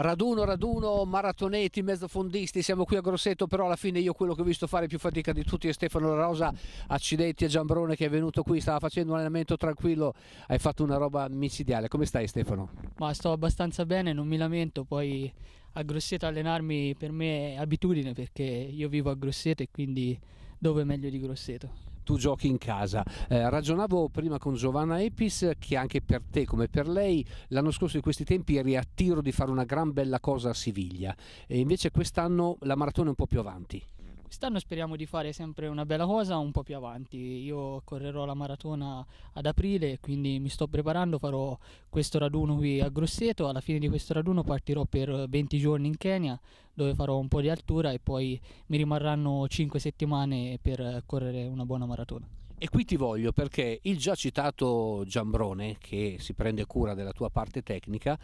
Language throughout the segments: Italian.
raduno, raduno, maratonetti, mezzofondisti, siamo qui a Grosseto, però alla fine io quello che ho visto fare più fatica di tutti è Stefano La Rosa, accidenti a Giambrone che è venuto qui, stava facendo un allenamento tranquillo, hai fatto una roba micidiale, come stai Stefano? Ma sto abbastanza bene, non mi lamento, poi a Grosseto allenarmi per me è abitudine perché io vivo a Grosseto e quindi dove meglio di Grosseto? tu giochi in casa. Eh, ragionavo prima con Giovanna Epis che anche per te come per lei l'anno scorso in questi tempi eri a tiro di fare una gran bella cosa a Siviglia e invece quest'anno la maratona è un po' più avanti quest'anno speriamo di fare sempre una bella cosa un po' più avanti. Io correrò la maratona ad aprile, quindi mi sto preparando, farò questo raduno qui a Grosseto, alla fine di questo raduno partirò per 20 giorni in Kenya dove farò un po' di altura e poi mi rimarranno 5 settimane per correre una buona maratona. E qui ti voglio perché il già citato Giambrone, che si prende cura della tua parte tecnica,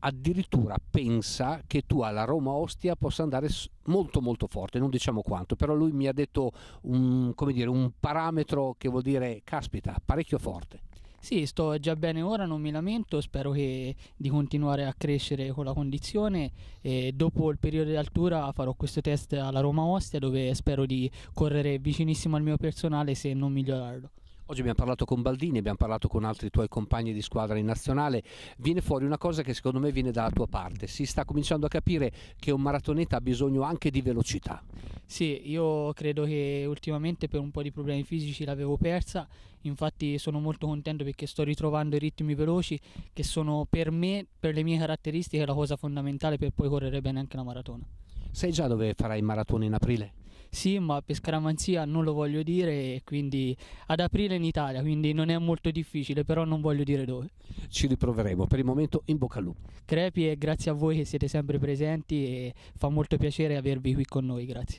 addirittura pensa che tu alla Roma Ostia possa andare molto molto forte, non diciamo quanto, però lui mi ha detto un, dire, un parametro che vuol dire caspita, parecchio forte. Sì, sto già bene ora, non mi lamento, spero che di continuare a crescere con la condizione e dopo il periodo di altura farò questo test alla Roma Ostia dove spero di correre vicinissimo al mio personale se non migliorarlo. Oggi abbiamo parlato con Baldini, abbiamo parlato con altri tuoi compagni di squadra in nazionale, viene fuori una cosa che secondo me viene dalla tua parte, si sta cominciando a capire che un maratoneta ha bisogno anche di velocità. Sì, io credo che ultimamente per un po' di problemi fisici l'avevo persa, infatti sono molto contento perché sto ritrovando i ritmi veloci che sono per me, per le mie caratteristiche, la cosa fondamentale per poi correre bene anche la maratona. Sai già dove farai il maratona in aprile? sì, ma per scaramanzia non lo voglio dire quindi ad aprile in Italia, quindi non è molto difficile, però non voglio dire dove. Ci riproveremo, per il momento in bocca al lupo. Crepi e grazie a voi che siete sempre presenti e fa molto piacere avervi qui con noi, grazie.